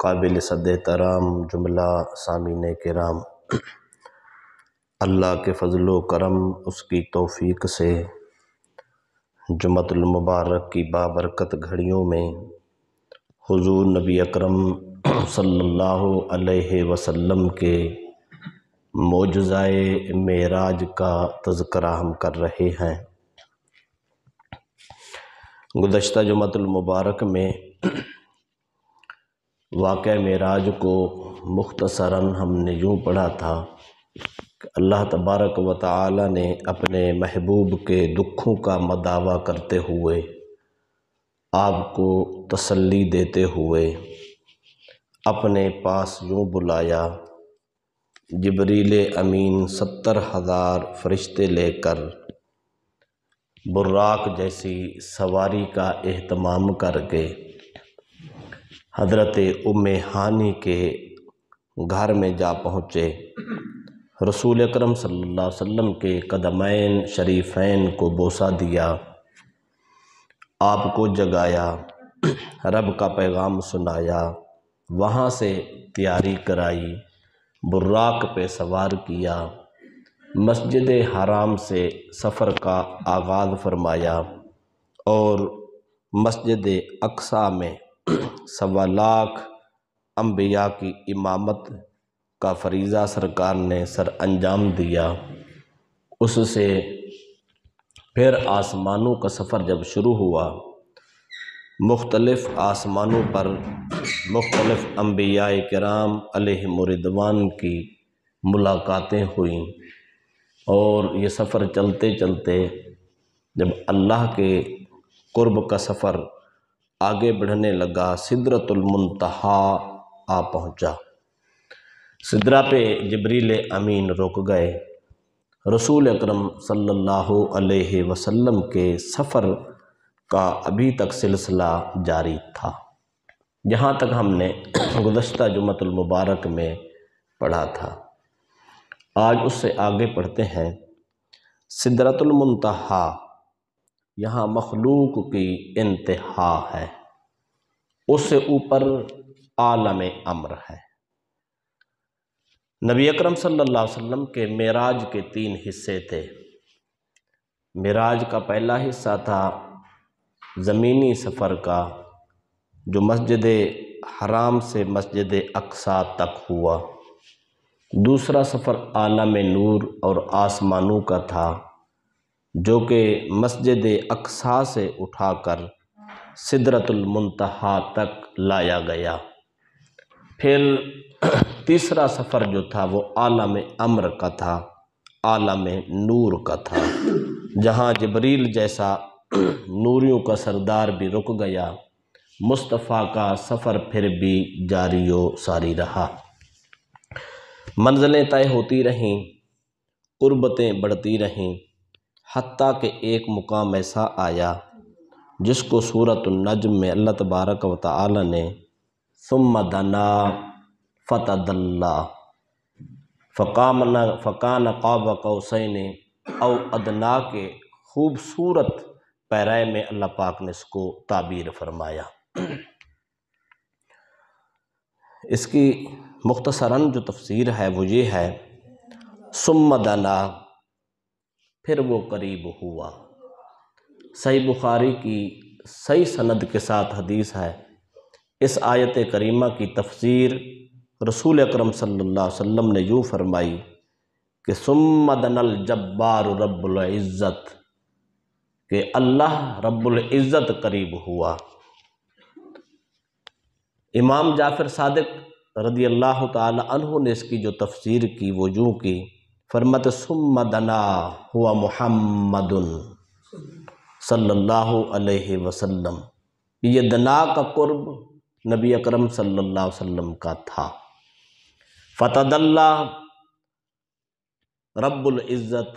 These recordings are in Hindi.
काबिल सद तराम जुमला सामिन राम अल्लाह के फ़जलो करम उसकी तोफ़ीक से जुमतुलमबारक की बाबरकत घड़ियों में हुजूर नबी अकरम सल्लल्लाहु अलैहि वसल्लम के मोजाए मेराज का तस्करा हम कर रहे हैं गुज्त जुमतुलमबारक में वाक़ राज को मुख्तसरा हमने यूँ पढ़ा था अल्लाह तबारक व ताली ने अपने महबूब के दुखों का मदावा करते हुए आपको तसल्ली देते हुए अपने पास यूँ बुलाया जबरील अमीन सत्तर हज़ार फरिश्ते लेकर बुर्राक जैसी सवारी का अहतमाम करके हजरत उम हानी के घर में जा पहुँचे रसूल अक्रम सल्लल्लाहु के कदमैन शरीफैन को बोसा दिया आपको जगाया रब का पैगाम सुनाया वहाँ से तैयारी कराई बुर्राक पे सवार किया मस्जिद हराम से सफ़र का आगाज़ फरमाया और मस्जिद अक्सा में सवा लाख अम्बिया की इमामत का फरीज़ा सरकार ने सर अंजाम दिया उससे फिर आसमानों का सफ़र जब शुरू हुआ मुख्तलफ़ आसमानों पर मुख्तलफ़ अम्बिया कराम मरिदवान की मुलाकातें हुई और ये सफ़र चलते चलते जब अल्लाह के कुर्ब का सफ़र आगे बढ़ने लगा सिदरतुलमतहा आ पहुंचा सिदरा पे जबरील अमीन रुक गए रसूल अकरम सल्लल्लाहु अलैहि वसल्लम के सफ़र का अभी तक सिलसिला जारी था जहाँ तक हमने गुज्त जुमतुलमबारक में पढ़ा था आज उससे आगे पढ़ते हैं सिदरतुलमतहा यहाँ मखलूक की इंतहा है उससे ऊपर आलम अम्र है नबी अकरम सल्लल्लाहु अलैहि वसल्लम के मेराज के तीन हिस्से थे मेराज का पहला हिस्सा था ज़मीनी सफ़र का जो मस्जिद हराम से मस्जिद अक्सा तक हुआ दूसरा सफ़र आलम नूर और आसमानों का था जो कि मस्जिद अक्सा से उठाकर सिदरतुलमतहा तक लाया गया फिर तीसरा सफ़र जो था वो आलम अमर का था आलम नूर का था जहाँ जबरील जैसा नूरियों का सरदार भी रुक गया मुस्तफ़ा का सफ़र फिर भी जारी व सारी रहा मंजिलें तय होती रहीं कुर्बतें बढ़ती रहीं हती के एक मुकाम ऐसा आया जिसको सूरत नजम में अल्लाह तबारक व ताली ने सुम दना फ़काम फ़कामना फ़कान काब कौसैन अदना के खूबसूरत पैराए में अल्लाह पाक ने इसको ताबीर फरमाया इसकी मुख्तसरन जो तफसीर है वो ये है सुम दना फिर वो करीब हुआ सही बुखारी की सही सनद के साथ हदीस है इस आयत करीमा की तफसीर रसूल अकरम सल्लल्लाहु अलैहि वसल्लम ने यूँ फरमाई कि सुमदनल जब्बार रबुल्ज़त के अल्लाह रब्ज़त करीब हुआ इमाम जाफ़िर सदक रदी अल्लाह तहों ने इसकी जो तफसीर की वो यूँ की फरमत सुमदना हुआ मोहम्मद सल्लल्लाहु अलैहि वसल्लम ये दना का कुर्ब नबी अकरम सल्लल्लाहु अलैहि वसल्लम का था फ़तदल्ला रब्ज़त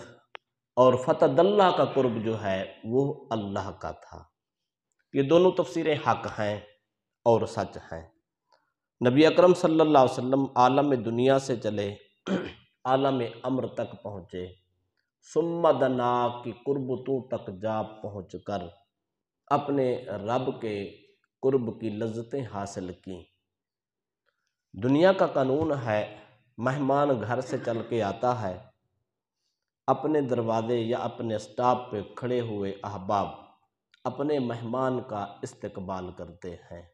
और फ़तदल्ला का कुर्ब जो है वो अल्लाह का था ये दोनों तफसरें हक हैं और सच हैं नबी अकरम सल्लल्लाहु अलैहि वसल्लम आलम दुनिया से चले आलम अम्र तक पहुँचे सुम्मदना की कुर्बतू तक जा पहुँच कर अपने रब के कुर्ब की लज्जतें हासिल की दुनिया का कानून है मेहमान घर से चल के आता है अपने दरवाज़े या अपने स्टाफ पे खड़े हुए अहबाब अपने मेहमान का इस्तकबाल करते हैं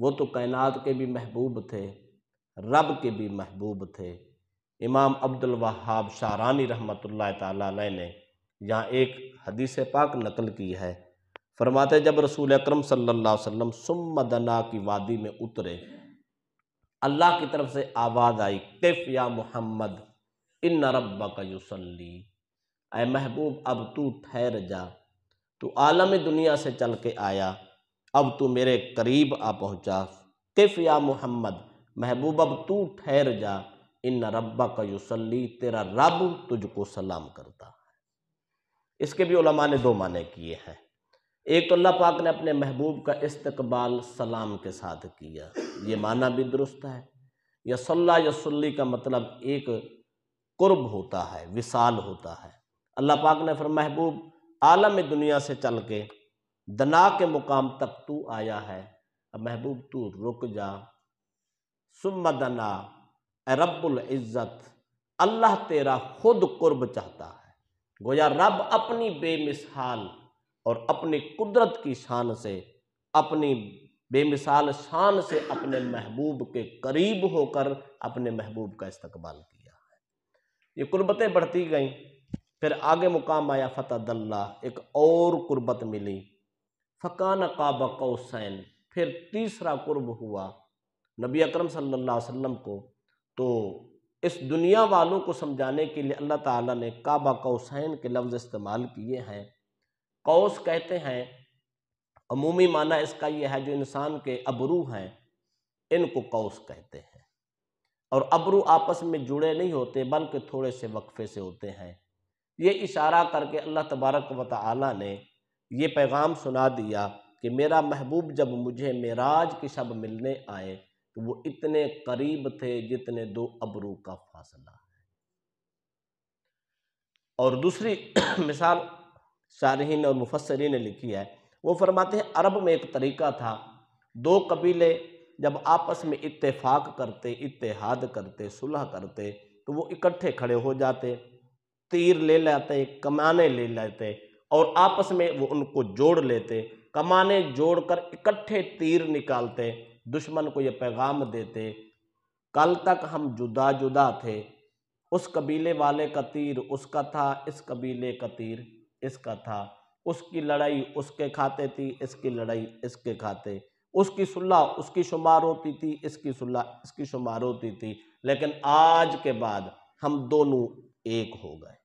वो तो कायनात के भी महबूब थे रब के भी महबूब थे इमाम अब्दुल वहाब शाहरानी रहमत ला ने यहाँ एक हदीस पाक नकल की है फरमाते जब रसूल अक्रम सल्ला सुमदना की वादी में उतरे अल्लाह की तरफ से आवाज़ आई किफ या मोहम्मद इन रब्बा का युसली अय महबूब अब तू ठहर जा तू आलम दुनिया से चल के आया अब तू मेरे करीब आ पहुँचा किफ या मोहम्मद महबूब अब तू ठहर जा इन रब्बा का युसली तेरा रब तुझको सलाम करता है इसके भी उलमा ने दो माने किए हैं एक तो अल्लाह पाक ने अपने महबूब का इस्तकबाल सलाम के साथ किया ये माना भी दुरुस्त है या सल्ला यसली का मतलब एक कुर्ब होता है विशाल होता है अल्लाह पाक ने फिर महबूब आलम दुनिया से चल के दना के मुकाम तक तू आया है अब महबूब तू रुक जा सुम्मा दना रब्बुल इज़्ज़त अल्लाह तेरा खुद कुर्ब चाहता है गोया रब अपनी बेमिसाल और अपनी कुदरत की शान से अपनी बेमिसाल शान से अपने महबूब के करीब होकर अपने महबूब का इस्तकबाल किया है ये कुर्बतें बढ़ती गईं फिर आगे मुकाम आया फ़तहल्ला एक और कुर्बत मिली फ़कान काबा कौसैन फिर तीसरा कुर्ब हुआ नबी अकरम सल्लल्लाहु अलैहि वसल्लम को तो इस दुनिया वालों को समझाने के लिए अल्लाह ताला ने काबा कौसैन के लफ्ज़ इस्तेमाल किए हैं कौस कहते हैं अमूमी माना इसका यह है जो इंसान के अबरू हैं इनको कौस कहते हैं और अबरू आपस में जुड़े नहीं होते बल्कि थोड़े से वक्फे से होते हैं ये इशारा करके अल्लाह तबारक व ताली ने ये पैगाम सुना दिया कि मेरा महबूब जब मुझे मेराज की शब मिलने आए कि तो वो इतने करीब थे जितने दो अबरू का फासला है और दूसरी मिसाल शारहन और मुफसरी ने लिखी है वो फरमाते हैं अरब में एक तरीका था दो कबीले जब आपस में इत्तेफाक करते इत्तेहाद करते सुलह करते तो वो इकट्ठे खड़े हो जाते तीर ले लेते कमाने ले लेते और आपस में वो उनको जोड़ लेते कमाने जोड़कर इकट्ठे तीर निकालते दुश्मन को ये पैगाम देते कल तक हम जुदा जुदा थे उस कबीले वाले का तीर उसका था इस कबीले का तीर इसका था उसकी लड़ाई उसके खाते थी इसकी लड़ाई इसके खाते उसकी सुल्ला उसकी शुमार होती थी इसकी सुल्ला इसकी शुमार होती थी लेकिन आज के बाद हम दोनों एक हो गए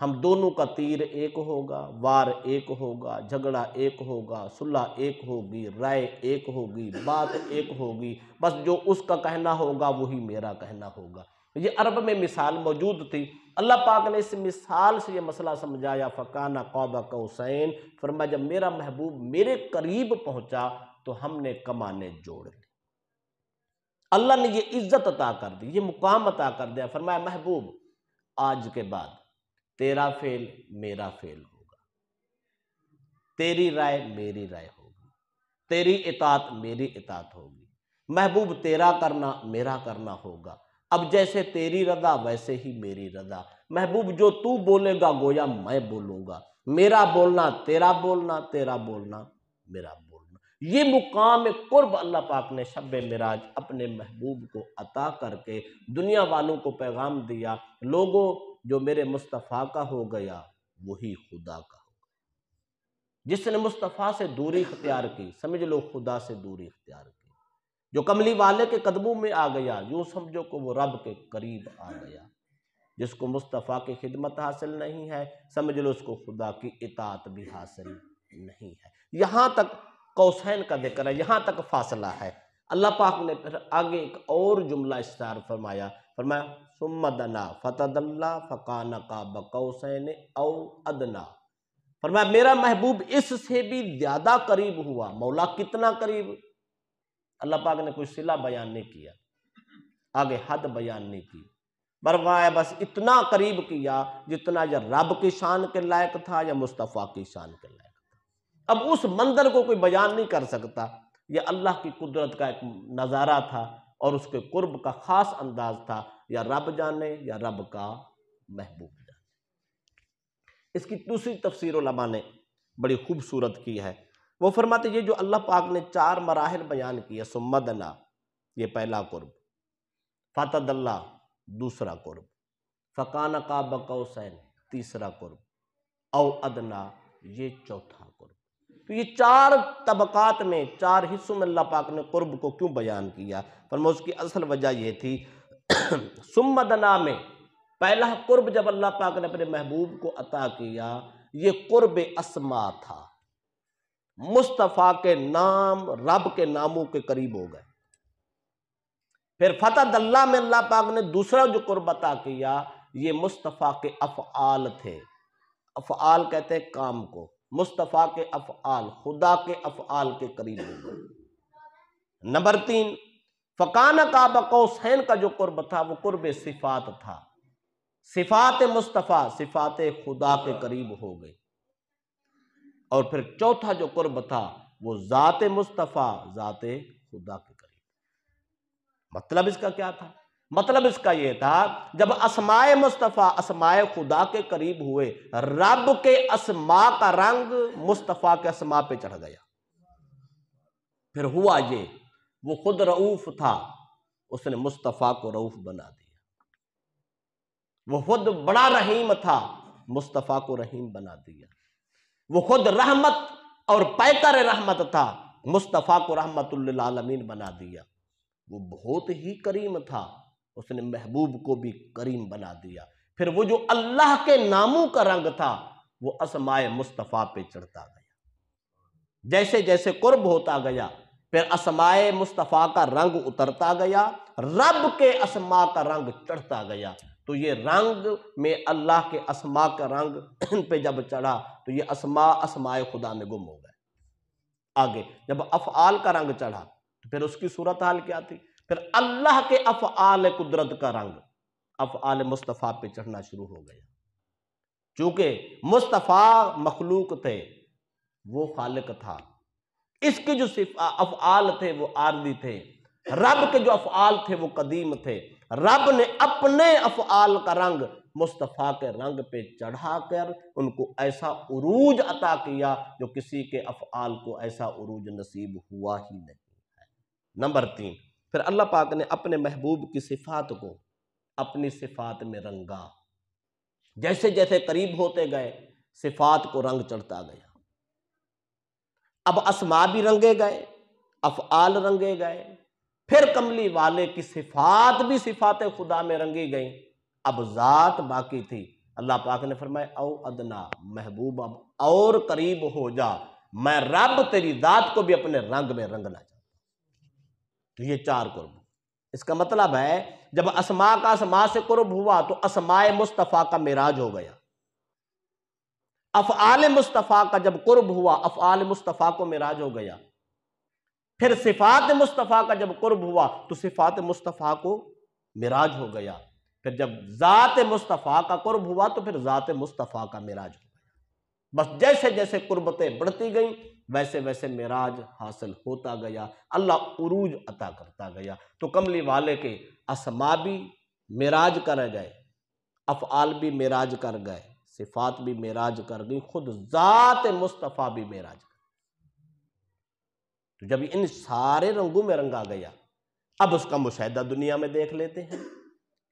हम दोनों का तीर एक होगा वार एक होगा झगड़ा एक होगा सुलह एक होगी राय एक होगी बात एक होगी बस जो उसका कहना होगा वही मेरा कहना होगा ये अरब में मिसाल मौजूद थी अल्लाह पाक ने इस मिसाल से ये मसला समझाया फ़काना कौबा कौसैन फरमा जब मेरा महबूब मेरे करीब पहुंचा तो हमने कमाने जोड़ ली अल्लाह ने ये इज्जत अता कर दी ये मुकाम अता कर दिया फरमाया महबूब आज के बाद तेरा फेल मेरा फेल होगा तेरी राय मेरी राय होगी तेरी इतात मेरी इतात होगी महबूब तेरा करना मेरा करना होगा अब जैसे तेरी रदा वैसे ही मेरी रदा महबूब जो तू बोलेगा गोया मैं बोलूँगा मेरा बोलना तेरा बोलना तेरा बोलना मेरा बोलना ये मुकाम कुर्ब अल्लाह पाक ने शब मराज अपने महबूब को अता करके दुनिया वालों को पैगाम दिया लोगों जो मेरे मुस्तफ़ा का हो गया वही खुदा का हो गया जिसने मुस्तफ़ा से दूरी इख्तियार की समझ लो खुदा से दूरी इख्तियार की जो कमली वाले के कदमों में आ गया जो समझो को वो रब के करीब आ गया जिसको मुस्तफ़ा की खिदमत हासिल नहीं है समझ लो उसको खुदा की इतात भी हासिल नहीं है यहाँ तक कौसैन का जिक्र है यहाँ तक फासला है अल्लाह पाक ने फिर आगे एक और जुमला इस्तार फरमाया फरमाया सुमदना फतदल्ला फ़कान का बकौसैन औ अदना फरमाया मेरा महबूब इससे भी ज़्यादा करीब हुआ मौला कितना करीब अल्लाह पाक ने कोई सिला बयान नहीं किया आगे हद बयान नहीं की फरमाया बस इतना करीब किया जितना या रब की शान के लायक था या मुस्तफ़ा की शान के लायक था अब उस मंदिर को कोई बयान नहीं कर सकता यह अल्लाह की कुदरत का एक नज़ारा था और उसके कुर्ब का ख़ास अंदाज था या रब जाने या रब का महबूब जाने इसकी दूसरी तफसर लमा ने बड़ी खूबसूरत की है वो फरमाते ये जो अल्लाह पाक ने चार मराहल बयान किए सुमदना ये पहला कुर्ब फ़तदल्ला दूसरा कुर्ब फ़कान का बकौसैन तीसरा कुर्ब औदना ये चौथा तो ये चार तबक़ात में चार हिस्सों में अल्लाह पाक ने कुर्ब को क्यों बयान किया फरमा उसकी असल वजह यह थी सुमदना में पहला कुर्ब जब अल्लाह पाक ने अपने महबूब को अता किया ये कुर्ब असमा था मुस्तफ़ा के नाम रब के नामों के करीब हो गए फिर फतह दल्ला में अल्लाह पाक ने दूसरा जो कुर्ब अता किया ये मुस्तफ़ा के अफ़आल थे अफ़आल कहते हैं काम को मुस्तफ़ा के अफ़ाल खुदा के अफ़ाल के करीब हो गए नंबर तीन फ़कान का बकौसैन का जो कुर्ब था वो कुर्ब सिफात था सिफात मुस्तफ़ा सिफात खुदा के करीब हो गए और फिर चौथा जो कुर्ब था वो ज़ात मुस्तफ़ा ज़ात खुदा के करीब मतलब इसका क्या था मतलब इसका यह था जब असमाय मुस्तफ़ा असमाय खुदा के करीब हुए रब के असमा का रंग मुस्तफ़ा के असमा पे चढ़ गया फिर हुआ ये वो खुद रऊफ था उसने मुस्तफ़ा को रऊफ बना दिया वो खुद बड़ा रहीम था मुस्तफ़ा को रहीम बना दिया वो खुद रहमत और पैकर रहमत था मुस्तफ़ा को रहमतुल्लामीन आलमीन बना दिया वो बहुत ही करीम था उसने महबूब को भी करीम बना दिया फिर वो जो अल्लाह के नामों का रंग था वो असमाय मुस्तफ़ा पे चढ़ता गया जैसे जैसे कुर्ब होता गया फिर असमाय मुस्तफ़ा का रंग उतरता गया रब के असमा का रंग चढ़ता गया तो ये रंग में अल्लाह के असमा का रंग पे जब चढ़ा तो ये असमा असमाय खुदा में गुम हो गए आगे जब अफ़ाल का रंग चढ़ा तो फिर उसकी सूरत हाल क्या थी फिर अल्लाह के आल कुदरत का रंग आल मुस्तफ़ा पे चढ़ना शुरू हो गया चूंकि मुस्तफ़ा मखलूक थे वो खालिक था इसके जो अफ़आल थे वो आरदी थे रब के जो अफ़आल थे वो कदीम थे रब ने अपने अफ़आल का रंग मुस्तफ़ा के रंग पे चढ़ा कर उनको ऐसा उरूज अता किया जो किसी के अफ़आल को ऐसा उरूज नसीब हुआ ही नहीं है नंबर तीन फिर अल्लाह पाक ने अपने महबूब की सिफात को अपनी सिफात में रंगा जैसे जैसे करीब होते गए सिफात को रंग चढ़ता गया अब असमा भी रंगे गए अफआल रंगे गए फिर कमली वाले की सिफात भी सिफात खुदा में रंगी गई अब ज़ात बाकी थी अल्लाह पाक ने फरमाया ओ अदना महबूब अब और करीब हो जा मैं रब तेरी ज़ात को भी अपने रंग में रंगना चाहता तो ये चार कुर्ब इसका मतलब है जब असमा का असमा से कुर्ब हुआ तो असमाय मुस्तफ़ा का मिराज हो गया अफआल मुस्तफ़ा का जब कुर्ब हुआ अफआल मुस्तफ़ा को मिराज हो गया फिर सिफात मुस्तफ़ा का जब कुर्ब हुआ तो सिफात मुस्तफ़ा को मिराज हो गया फिर जब ज़ात मुस्तफ़ा का कुर्ब हुआ तो फिर ज़ात मुस्तफ़ा का मिराज हो गया बस जैसे जैसे कुर्बतें बढ़ती गईं वैसे वैसे मराज हासिल होता गया अल्लाह उरूज अता करता गया तो कमली वाले के असमा भी मराज कर गए अफ़ाल भी मराज कर गए सिफात भी मराज कर गई खुद ज़ात मुस्तफ़ा भी मराज कर तो जब इन सारे रंगों में रंगा गया अब उसका मुशाह दुनिया में देख लेते हैं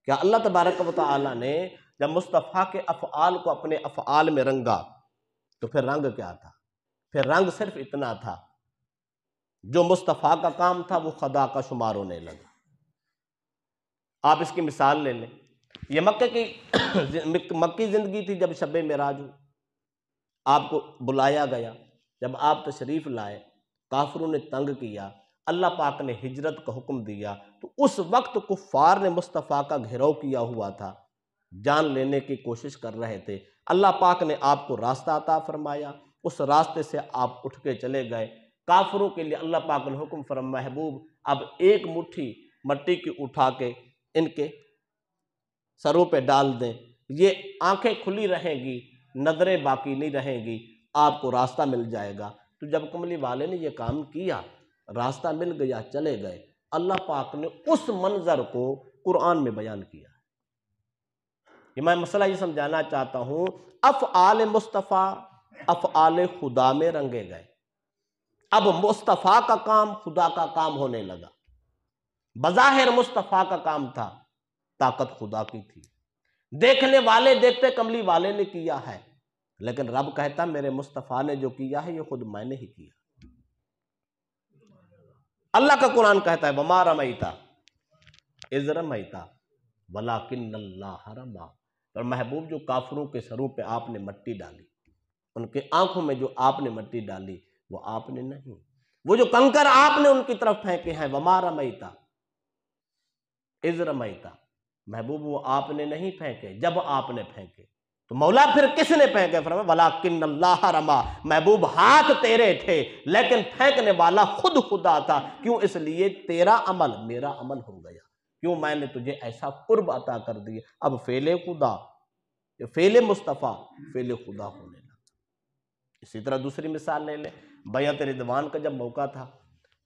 क्या अल्लाह तबारक वाली ने जब मुस्तफ़ा के अफ़ाल को अपने अफ़ाल में रंगा तो फिर रंग क्या था फिर रंग सिर्फ इतना था जो मुस्तफ़ा का काम था वो खदा का शुमार होने लगा आप इसकी मिसाल ले लें ये मक्के की मक्की ज़िंदगी थी जब शब मराज हो आपको बुलाया गया जब आप तशरीफ़ लाए काफरों ने तंग किया अल्लाह पाक ने हिजरत का हुक्म दिया तो उस वक्त कुफ़ार ने मुस्तफ़ा का घेराव किया हुआ था जान लेने की कोशिश कर रहे थे अल्लाह पाक ने आपको रास्ता अता फरमाया उस रास्ते से आप उठ के चले गए काफरों के लिए अल्लाह पाकल हुक्म फरम महबूब अब एक मुट्ठी मट्टी की उठा के इनके सरों पे डाल दें ये आंखें खुली रहेंगी नज़रें बाकी नहीं रहेंगी आपको रास्ता मिल जाएगा तो जब कमली वाले ने ये काम किया रास्ता मिल गया चले गए अल्लाह पाक ने उस मंज़र को कुरान में बयान किया ये मैं मसला ये समझाना चाहता हूँ अफ़ आल मुस्तफ़ा अफ़ाल खुदा में रंगे गए अब मुस्तफ़ा का काम खुदा का काम होने लगा बज़ाहिर मुस्तफ़ा का काम था ताकत खुदा की थी देखने वाले देखते कमली वाले ने किया है लेकिन रब कहता मेरे मुस्तफ़ा ने जो किया है ये खुद मैंने ही किया अल्लाह का कुरान कहता है बमा रमैता इज रमाइता वलाकिन अल्लाह रमा पर महबूब जो काफरों के सरों पे आपने मट्टी डाली उनके आंखों में जो आपने मट्टी डाली वो आपने नहीं वो जो कंकर आपने उनकी तरफ फेंके हैं वमा रमयता इज रमयता महबूब वो आपने नहीं फेंके जब आपने फेंके तो मौला फिर किसने फेंके फिर वला किन अल्लाह रमा महबूब हाथ तेरे थे लेकिन फेंकने वाला खुद खुदा था क्यों इसलिए तेरा अमल मेरा अमल हो गया क्यों मैंने तुझे ऐसा कुर्ब अता कर दिया अब फेले खुदा फेले मुस्तफ़ा फेले खुदा होने लगा इसी तरह दूसरी मिसाल ले लें बैत रिदवान का जब मौका था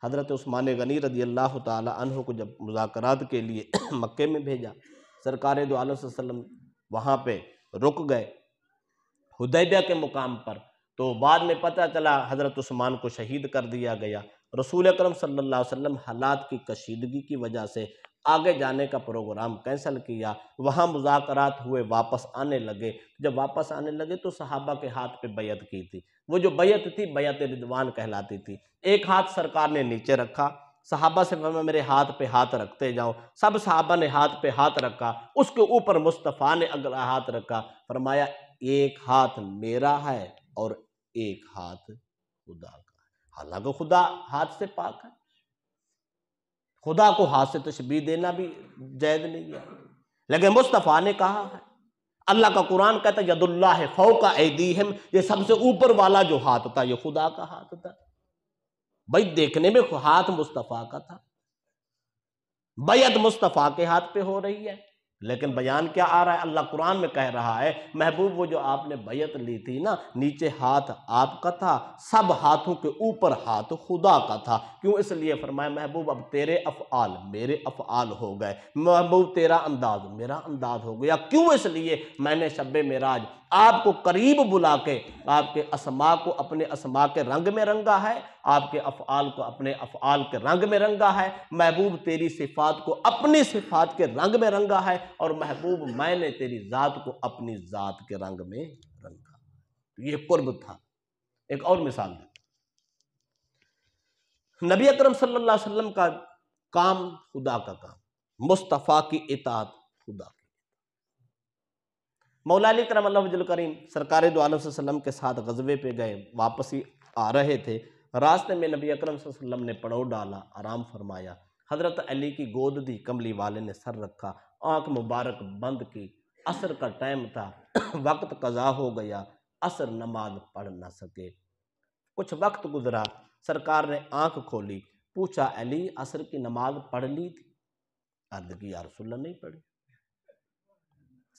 हज़रत उस्मान गनी रदी अल्लाह तह को जब मुजाकरात के लिए मक्के में भेजा सरकार दो आलम वसम वहाँ पर रुक गए हुदैबिया के मुकाम पर तो बाद में पता चला हज़रत उस्मान को शहीद कर दिया गया रसूल अक्रम सल्ला वसम हालात की कशीदगी की वजह से आगे जाने का प्रोग्राम कैंसिल किया वहाँ मुजाकर हुए वापस आने लगे जब वापस आने लगे तो सहाबा के हाथ पे बैत की थी वो जो बैत थी बैत रिदवान कहलाती थी एक हाथ सरकार ने नीचे रखा सहाबा से मैं मेरे हाथ पे हाथ रखते जाओ सब सहाबा ने हाथ पे हाथ रखा उसके ऊपर मुस्तफ़ा ने अगला हाथ रखा फरमाया एक हाथ मेरा है और एक हाथ खुदा का हालांकि खुदा हाथ से पाक है खुदा को हाथ से तशबी देना भी जैद नहीं है लेकिन मुस्तफ़ा ने कहा है अल्लाह का कुरान कहता है यदुल्ला है फौ का एदीहम ये सबसे ऊपर वाला जो हाथ था ये खुदा का हाथ था भाई देखने में हाथ मुस्तफ़ा का था बैत मुस्तफ़ा के हाथ पे हो रही है लेकिन बयान क्या आ रहा है अल्लाह कुरान में कह रहा है महबूब वो जो आपने बैत ली थी ना नीचे हाथ आपका था सब हाथों के ऊपर हाथ खुदा का था क्यों इसलिए फरमाया महबूब अब तेरे अफ़ाल मेरे अफ़ाल हो गए महबूब तेरा अंदाज मेरा अंदाज हो गया क्यों इसलिए मैंने शब मेराज आपको करीब बुला के आपके असमा को अपने असमा के रंग में रंगा है आपके अफ़ाल को अपने अफ़ाल के रंग में रंगा है महबूब तेरी सिफात को अपनी सिफात के रंग में रंगा है और महबूब मैंने तेरी ज़ात को अपनी ज़ात के रंग में रंगा तो ये कुर्ब था एक और मिसाल दे नबी अकरम सल्लल्लाहु अलैहि वसल्लम का काम खुदा का काम मुस्तफ़ा की इतात खुदा मौलाली करमल्लाकरीम सरकार दो आलम के साथ गजबे पे गए वापसी आ रहे थे रास्ते में नबी अकरम ने पड़ो डाला आराम फरमाया हज़रत अली की गोद दी कमली वाले ने सर रखा आंख मुबारक बंद की असर का टाइम था वक्त कज़ा हो गया असर नमाज पढ़ ना सके कुछ वक्त गुजरा सरकार ने आंख खोली पूछा अली असर की नमाज पढ़ ली थी अर्द की यारसोल्ला नहीं पढ़ी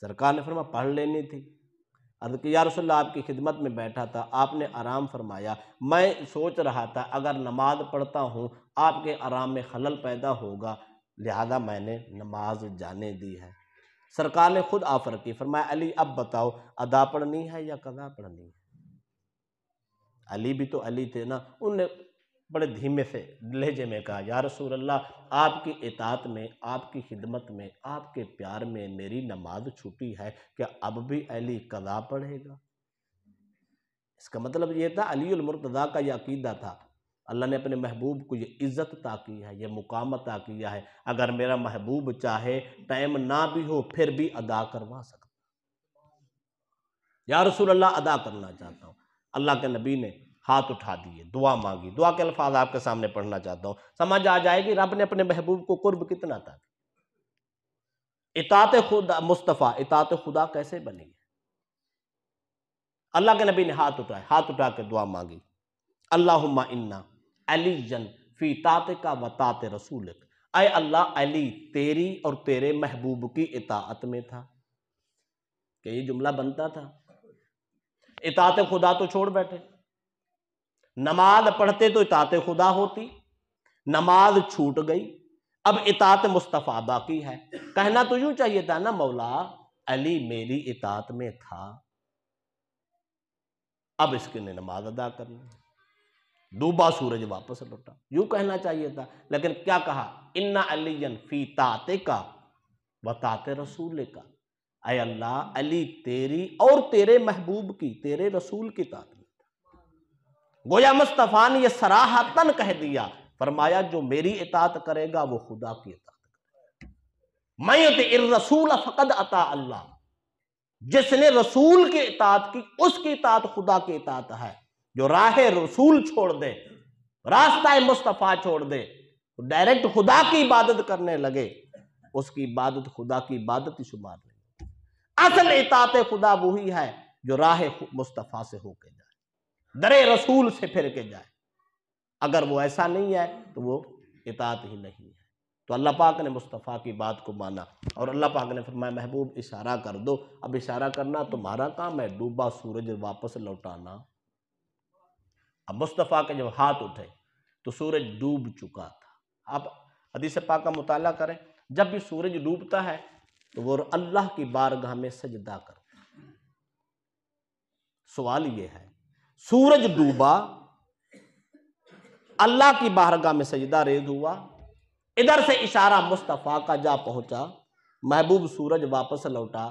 सरकार ने फरमा पढ़ लेनी थी अर्ज कि या रसोल्ला आपकी खिदमत में बैठा था आपने आराम फरमाया मैं सोच रहा था अगर नमाज पढ़ता हूँ आपके आराम में खलल पैदा होगा लिहाजा मैंने नमाज जाने दी है सरकार ने खुद आफर की फरमाया अली अब बताओ अदा पढ़नी है या कदा पढ़नी है अली भी तो अली थे ना उनने बड़े धीमे से लहजे में कहा या रसूल अल्लाह आपकी इतात में आपकी खिदमत में आपके प्यार में मेरी नमाज छूटी है क्या अब भी अली कदा पढ़ेगा इसका मतलब ये था अलीमरतदा का यह अकीदा था अल्लाह ने अपने महबूब को ये इज़्ज़त ता की है ये मुकाम ता किया है अगर मेरा महबूब चाहे टाइम ना भी हो फिर भी अदा करवा सकता या रसूल अल्लाह अदा करना चाहता हूँ अल्लाह के नबी ने हाथ उठा दिए दुआ मांगी दुआ के अल्फाज आपके सामने पढ़ना चाहता हूँ समझ आ जाएगी रब ने अपने महबूब को कुर्ब कितना था इतात खुदा मुस्तफ़ा इतात खुदा कैसे बनी है अल्लाह के नबी ने हाथ उठाए हाथ उठा के दुआ मांगी अल्लाह इन्ना अली जन फी तात का वतात रसूल अय अल्लाह अली तेरी और तेरे महबूब की इतात में था क्या ये जुमला बनता था इतात खुदा तो छोड़ बैठे नमाज पढ़ते तो इतात खुदा होती नमाज छूट गई अब इतात मुस्तफ़ा बाकी है कहना तो यूं चाहिए था ना मौला अली मेरी इतात में था अब इसके लिए नमाज अदा करनी दूबा सूरज वापस लौटा यूं कहना चाहिए था लेकिन क्या कहा इन्ना अली फी ताते का बताते रसूल का अल्लाह अली तेरी और तेरे महबूब की तेरे रसूल की तात गोया मुस्तफ़ा ने यह सराहतन कह दिया फरमाया जो मेरी इतात करेगा वो खुदा की इतात मैं रसूल फ़कद अता अल्लाह जिसने रसूल की इतात की उसकी इतात खुदा की इतात है जो राह रसूल छोड़ दे रास्ता मुस्तफ़ा छोड़ दे डायरेक्ट खुदा की इबादत करने लगे उसकी इबादत खुदा की इबादत ही शुमार नहीं असल इतात खुदा वही है जो राह मुस्तफ़ा से होके जाए दरे रसूल से फिर के जाए अगर वो ऐसा नहीं है तो वो इतात ही नहीं है तो अल्लाह पाक ने मुस्तफ़ा की बात को माना और अल्लाह पाक ने फरमाया महबूब इशारा कर दो अब इशारा करना तुम्हारा काम है डूबा सूरज वापस लौटाना अब मुस्तफ़ा के जब हाथ उठे तो सूरज डूब चुका था आप हदीस पाक का मुताल करें जब भी सूरज डूबता है तो वो अल्लाह की बारगाह में सजदा करता सवाल ये है सूरज डूबा अल्लाह की बाहरगाह में सजदा रेज हुआ इधर से इशारा मुस्तफ़ा का जा पहुंचा महबूब सूरज वापस लौटा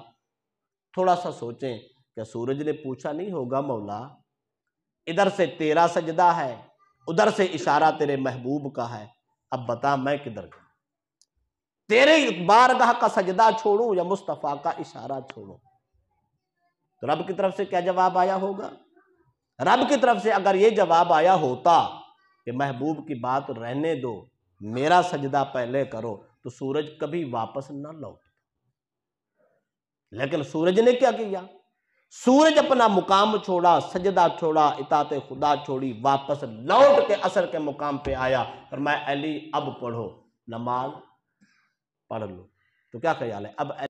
थोड़ा सा सोचें क्या सूरज ने पूछा नहीं होगा मौला इधर से तेरा सजदा है उधर से इशारा तेरे महबूब का है अब बता मैं किधर गया तेरे बारगाह का सजदा छोड़ू या मुस्तफ़ा का इशारा छोड़ू तो रब की तरफ से क्या जवाब आया होगा रब की तरफ से अगर ये जवाब आया होता कि महबूब की बात रहने दो मेरा सजदा पहले करो तो सूरज कभी वापस ना लौट लेकिन सूरज ने क्या किया सूरज अपना मुकाम छोड़ा सजदा छोड़ा इताते खुदा छोड़ी वापस लौट के असर के मुकाम पे आया पर मैं अली अब पढ़ो नमाज पढ़ लो तो क्या ख्याल है अब